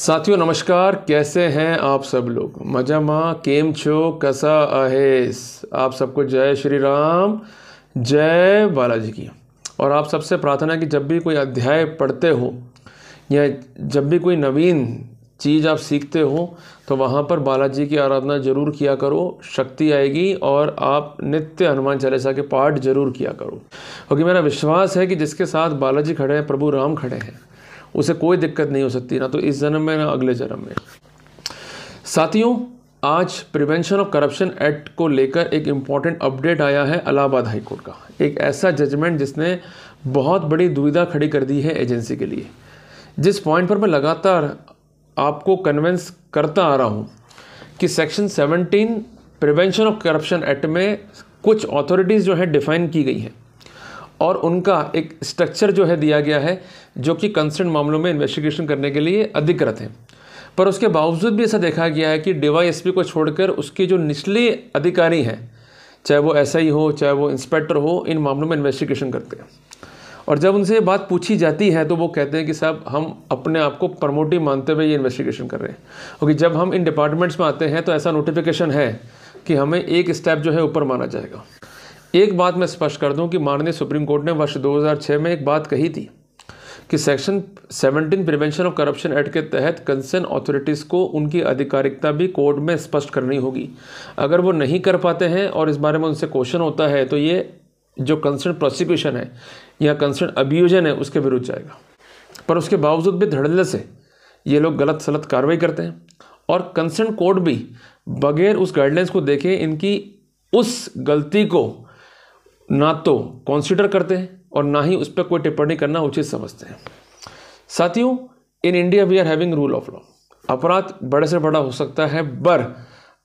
साथियों नमस्कार कैसे हैं आप सब लोग मजा माँ केम छो कसा आहेस आप सबको जय श्री राम जय बालाजी की और आप सबसे प्रार्थना कि जब भी कोई अध्याय पढ़ते हो या जब भी कोई नवीन चीज़ आप सीखते हो तो वहाँ पर बालाजी की आराधना ज़रूर किया करो शक्ति आएगी और आप नित्य हनुमान चालीसा के पाठ जरूर किया करो क्योंकि मेरा विश्वास है कि जिसके साथ बालाजी खड़े हैं प्रभु राम खड़े हैं उसे कोई दिक्कत नहीं हो सकती ना तो इस जन्म में ना अगले जन्म में साथियों आज प्रिवेंशन ऑफ करप्शन एक्ट को लेकर एक इम्पॉर्टेंट अपडेट आया है अलाहाबाद हाईकोर्ट का एक ऐसा जजमेंट जिसने बहुत बड़ी दुविधा खड़ी कर दी है एजेंसी के लिए जिस पॉइंट पर मैं लगातार आपको कन्वेंस करता आ रहा हूँ कि section 17 prevention of corruption act में कुछ ऑथॉरिटीज़ जो है डिफाइन की गई हैं और उनका एक स्ट्रक्चर जो है दिया गया है जो कि कंसर्न मामलों में इन्वेस्टिगेशन करने के लिए अधिकृत है पर उसके बावजूद भी ऐसा देखा गया है कि डीवाईएसपी को छोड़कर उसके जो निचले अधिकारी हैं चाहे वो एस हो चाहे वो इंस्पेक्टर हो इन मामलों में इन्वेस्टिगेशन करते हैं और जब उनसे बात पूछी जाती है तो वो कहते हैं कि साहब हम अपने आप को प्रमोटिव मानते हुए ये इन्वेस्टिगेशन कर रहे हैं क्योंकि जब हम इन डिपार्टमेंट्स में आते हैं तो ऐसा नोटिफिकेशन है कि हमें एक स्टेप जो है ऊपर माना जाएगा एक बात मैं स्पष्ट कर दूं कि माननीय सुप्रीम कोर्ट ने वर्ष 2006 में एक बात कही थी कि section 17 prevention of corruption act के तहत कंसर्न अथॉरिटीज़ को उनकी आधिकारिकता भी कोर्ट में स्पष्ट करनी होगी अगर वो नहीं कर पाते हैं और इस बारे में उनसे क्वेश्चन होता है तो ये जो कंसर्न प्रोसिक्यूशन है या कंसर्न अभियोजन है उसके विरुद्ध जाएगा पर उसके बावजूद भी धड़ल्ले से ये लोग गलत सलत कार्रवाई करते हैं और कंसर्न कोर्ट भी बगैर उस गाइडलाइंस को देखे इनकी उस गलती को ना तो कॉन्सिडर करते हैं और ना ही उस पर कोई टिप्पणी करना उचित समझते हैं साथियों in India we are having rule of law अपराध बड़े से बड़ा हो सकता है पर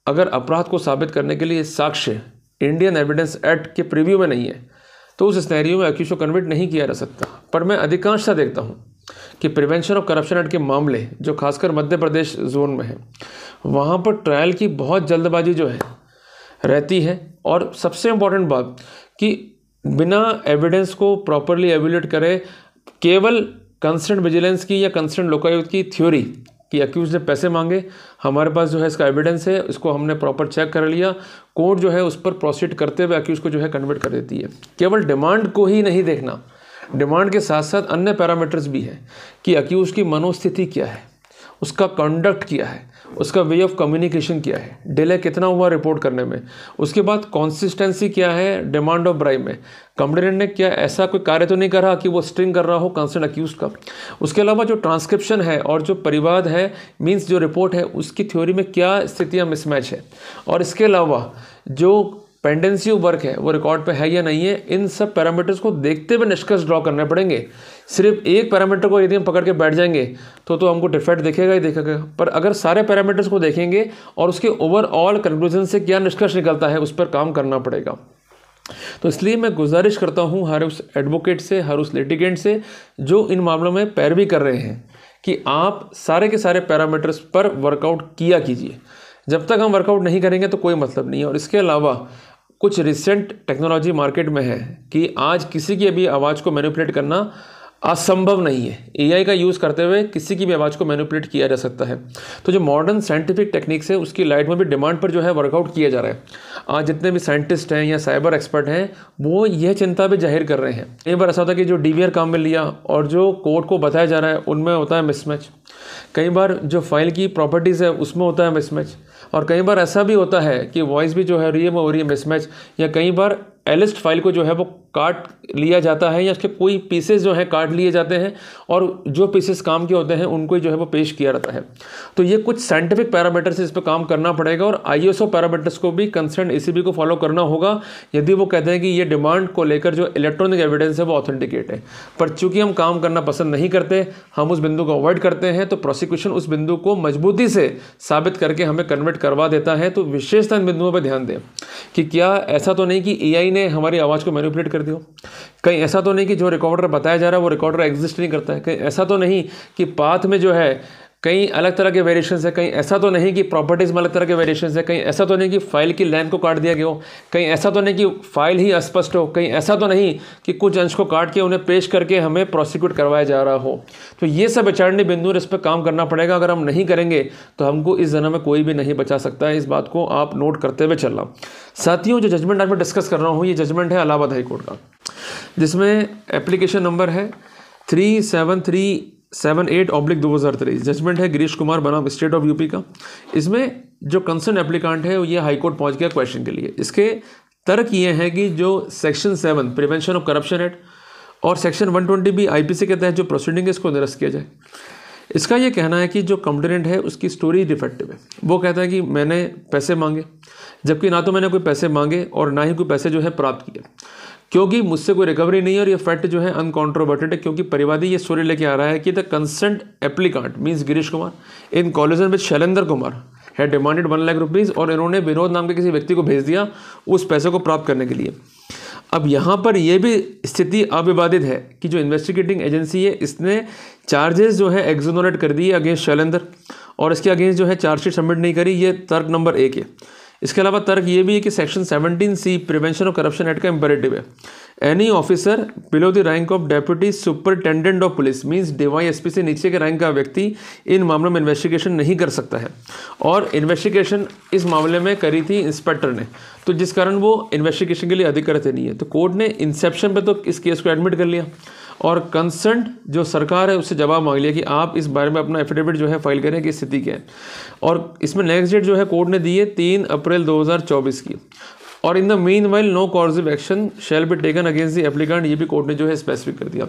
अगर अपराध को साबित करने के लिए साक्ष्य इंडियन एविडेंस एक्ट के प्रिव्यू में नहीं है तो उस स्नैरियो में अक्यूज को कन्विट नहीं किया जा सकता पर मैं अधिकांशता देखता हूँ कि प्रिवेंशन ऑफ करप्शन एक्ट के मामले जो खासकर मध्य प्रदेश जोन में है वहाँ पर ट्रायल की बहुत जल्दबाजी जो है रहती है और सबसे इम्पॉर्टेंट बात कि बिना एविडेंस को प्रॉपरली एवेल्यूट करे केवल कंसर्न विजिलेंस की या कंसर्न लोकायुक्त की थ्योरी कि अक्यूज ने पैसे मांगे हमारे पास जो है इसका एविडेंस है इसको हमने प्रॉपर चेक कर लिया कोर्ट जो है उस पर प्रोसीड करते हुए अक्यूज को जो है कन्वर्ट कर देती है केवल डिमांड को ही नहीं देखना डिमांड के साथ साथ अन्य पैरामीटर्स भी हैं कि अक्यूज की मनोस्थिति क्या है उसका कंडक्ट क्या है उसका वे ऑफ कम्युनिकेशन क्या है डिले कितना हुआ रिपोर्ट करने में उसके बाद कॉन्सिस्टेंसी क्या है डिमांड ऑफ ब्राइब में कंप्लेनेंट ने क्या ऐसा कोई कार्य तो नहीं कर रहा कि वो स्ट्रिंग कर रहा हो कंसर्न अक्यूज का उसके अलावा जो ट्रांसक्रिप्शन है और जो परिवाद है मीन्स जो रिपोर्ट है उसकी थ्योरी में क्या स्थितियाँ मिसमैच है और इसके अलावा जो पेंडेंसी ऑफ वर्क है वो रिकॉर्ड पे है या नहीं है इन सब पैरामीटर्स को देखते हुए निष्कर्ष ड्रॉ करने पड़ेंगे सिर्फ एक पैरामीटर को यदि हम पकड़ के बैठ जाएंगे तो तो हमको डिफेक्ट देखेगा ही देखेगा पर अगर सारे पैरामीटर्स को देखेंगे और उसके ओवरऑल कंक्लूजन से क्या निष्कर्ष निकलता है उस पर काम करना पड़ेगा तो इसलिए मैं गुजारिश करता हूँ हर उस एडवोकेट से हर उस लिटिगेंट से जो इन मामलों में पैरवी कर रहे हैं कि आप सारे के सारे पैरामीटर्स पर वर्कआउट किया कीजिए जब तक हम वर्कआउट नहीं करेंगे तो कोई मतलब नहीं है और इसके अलावा कुछ रिसेंट टेक्नोलॉजी मार्केट में है कि आज किसी की भी आवाज़ को मैनिपुलेट करना असंभव नहीं है एआई का यूज़ करते हुए किसी की भी आवाज़ को मैनिपुलेट किया जा सकता है तो जो मॉडर्न साइंटिफिक टेक्निक्स है उसकी लाइट में भी डिमांड पर जो है वर्कआउट किया जा रहा है आज जितने भी साइंटिस्ट हैं या साइबर एक्सपर्ट हैं वो यह चिंता भी जाहिर कर रहे हैं कई बार ऐसा होता है कि जो डी काम में लिया और जो कोर्ट को बताया जा रहा है उनमें होता है मिसमैच कई बार जो फाइल की प्रॉपर्टीज़ है उसमें होता है मिसमैच और कई बार ऐसा भी होता है कि वॉइस भी जो है रही है वो हो रही है मिसमैच या कई बार एलिस्ट फाइल को जो है वो काट लिया जाता है या उसके कोई पीसेस जो हैं काट लिए जाते हैं और जो पीसेस काम के होते हैं उनको जो है वो पेश किया जाता है तो ये कुछ साइंटिफिक पैरामीटर्स इस पर काम करना पड़ेगा और आई पैरामीटर्स को भी कंसर्न ए को फॉलो करना होगा यदि वो कहते हैं कि ये डिमांड को लेकर जो इलेक्ट्रॉनिक एविडेंस है वो ऑथेंटिकेट है पर चूंकि हम काम करना पसंद नहीं करते हम उस बिंदु को अवॉइड करते हैं तो प्रोसिक्यूशन उस बिंदु को मजबूती से साबित करके हमें कन्वर्ट करवा देता है तो विशेषता इन बिंदुओं पर ध्यान दें कि क्या ऐसा तो नहीं कि एआई ने हमारी आवाज़ को मैनिपुलेट कर दिया कहीं ऐसा तो नहीं कि जो रिकॉर्डर बताया जा रहा है वो रिकॉर्डर एग्जिस्ट नहीं करता है कहीं ऐसा तो नहीं कि पाथ में जो है कहीं अलग तरह के वेरिएशन है कहीं ऐसा तो नहीं कि प्रॉपर्टीज़ में अलग तरह के वेरिएशन है कहीं ऐसा तो नहीं कि फाइल की लेंथ को काट दिया गया हो कहीं ऐसा तो नहीं कि फाइल ही अस्पष्ट हो कहीं ऐसा तो नहीं कि कुछ अंश को काट के उन्हें पेश करके हमें प्रोसिक्यूट करवाया जा रहा हो तो ये सब विचारणी बिंदु इस पर काम करना पड़ेगा अगर हम नहीं करेंगे तो हमको इस जन्म में कोई भी नहीं बचा सकता है इस बात को आप नोट करते हुए चलना साथियों जो जजमेंट आज मैं डिस्कस कर रहा हूँ ये जजमेंट है अलाहाबाद हाईकोर्ट का जिसमें एप्लीकेशन नंबर है three seven three seven eight oblique दो हज़ार तेईस जजमेंट है गिरीश कुमार बनाम स्टेट ऑफ यूपी का इसमें जो कंसर्न एप्लीकांट है ये हाईकोर्ट पहुंच गया क्वेश्चन के लिए इसके तर्क ये हैं कि जो section seven prevention of corruption act और section one twenty B I P C के तहत जो प्रोसीडिंग है इसको निरस्त किया जाए इसका यह कहना है कि जो कंप्लेनेंट है उसकी स्टोरी डिफेक्टिव है वो कहता है कि मैंने पैसे मांगे जबकि ना तो मैंने कोई पैसे मांगे और ना ही कोई पैसे जो है प्राप्त किए क्योंकि मुझसे कोई रिकवरी नहीं है और ये फैक्ट जो है अनकॉन्ट्रोवर्टेड है क्योंकि परिवादी ये सूर्य लेके आ रहा है कि the consent applicant means Girish Kumar in collusion with Shailendra Kumar है डिमांडेड वन लाख रुपीज़ और इन्होंने विनोद नाम के किसी व्यक्ति को भेज दिया उस पैसे को प्राप्त करने के लिए अब यहाँ पर यह भी स्थिति अविवादित है कि जो इन्वेस्टिगेटिंग एजेंसी है इसने चार्जेस जो है एग्जोनोरेट कर दिए अगेंस्ट शैलेंद्र और इसके अगेंस्ट जो है चार्जशीट सबमिट नहीं करी ये तर्क नंबर एक है इसके अलावा तर्क ये भी है कि section 17 C prevention of corruption act का इंपेरेटिव है any officer below the rank of deputy superintendent of police means DY S से नीचे के रैंक का व्यक्ति इन मामलों में इन्वेस्टिगेशन नहीं कर सकता है और इन्वेस्टिगेशन इस मामले में करी थी इंस्पेक्टर ने तो जिस कारण वो इन्वेस्टिगेशन के लिए अधिकृत नहीं है तो कोर्ट ने इंसेप्शन पर तो इस केस को एडमिट कर लिया और कंसर्न जो सरकार है उससे जवाब मांग लिया कि आप इस बारे में अपना एफिडेविट जो है फाइल करें कि स्थिति क्या है और इसमें नेक्स्ट डेट जो है कोर्ट ने दी है तीन अप्रैल 2024 की और in the meanwhile no coercive action shall be taken against the applicant ये भी कोर्ट ने जो है स्पेसिफिक कर दिया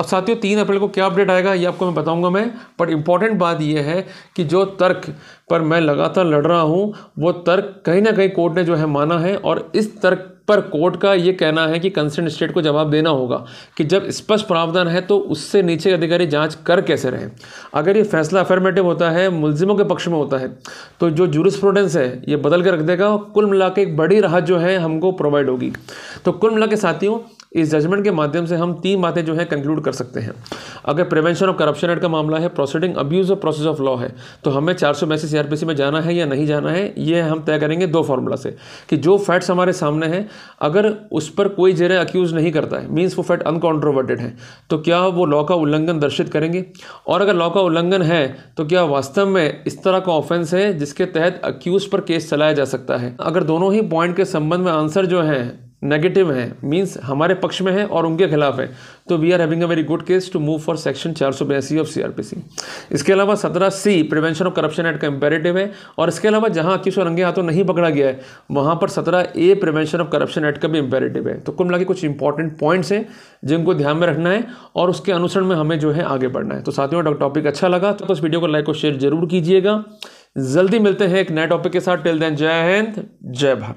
अब साथियों तीन अप्रैल को क्या अपडेट आएगा ये आपको मैं बताऊंगा मैं बट इंपॉर्टेंट बात यह है कि जो तर्क पर मैं लगातार लड़ रहा हूँ वो तर्क कहीं ना कहीं कोर्ट ने जो है माना है और इस तर्क पर कोर्ट का ये कहना है कि कंसर्न स्टेट को जवाब देना होगा कि जब स्पष्ट प्रावधान है तो उससे नीचे अधिकारी जांच कर कैसे रहे अगर ये फैसला अफर्मेटिव होता है मुलजिमों के पक्ष में होता है तो जो प्रोडेंस है ये बदल के रख देगा कुल मिला एक बड़ी राहत जो है हमको प्रोवाइड होगी तो कुल मिला के साथियों इस जजमेंट के माध्यम से हम तीन बातें जो है कंक्लूड कर सकते हैं अगर प्रिवेंशन ऑफ करप्शन एक्ट का मामला है proceeding abuse of process of law है तो हमें चार सौ मैसेज सीआरपीसी में जाना है या नहीं जाना है ये हम तय करेंगे दो फार्मूला से कि जो फैक्ट्स हमारे सामने हैं अगर उस पर कोई जेर अक्यूज़ नहीं करता है मीन्स वो फैक्ट अनकॉन्ट्रोवर्टेड है तो क्या वो लॉ का उल्लंघन दर्शित करेंगे और अगर लॉ का उल्लंघन है तो क्या वास्तव में इस तरह का ऑफेंस है जिसके तहत अक्यूज़ पर केस चलाया जा सकता है अगर दोनों ही पॉइंट के संबंध में आंसर जो है नेगेटिव हैं मींस हमारे पक्ष में हैं और उनके खिलाफ है तो we are having a very good case to move for section चार सौ बयासी ऑफ सीआरपीसी इसके अलावा सत्रह C prevention of corruption act comparative है और इसके अलावा जहां किसी रंगे हाथों तो नहीं पकड़ा गया है वहां पर सत्रह A prevention of corruption act का भी इंपेरेटिव है तो कुल मिला कुछ इंपॉर्टेंट पॉइंट्स हैं जिनको ध्यान में रखना है और उसके अनुसरण में हमें जो है आगे बढ़ना है तो साथियों टॉपिक अच्छा लगा तो इस वीडियो को लाइक और शेयर जरूर कीजिएगा जल्दी मिलते हैं एक नए टॉपिक के साथ टिल देन जय हिंद जय भारत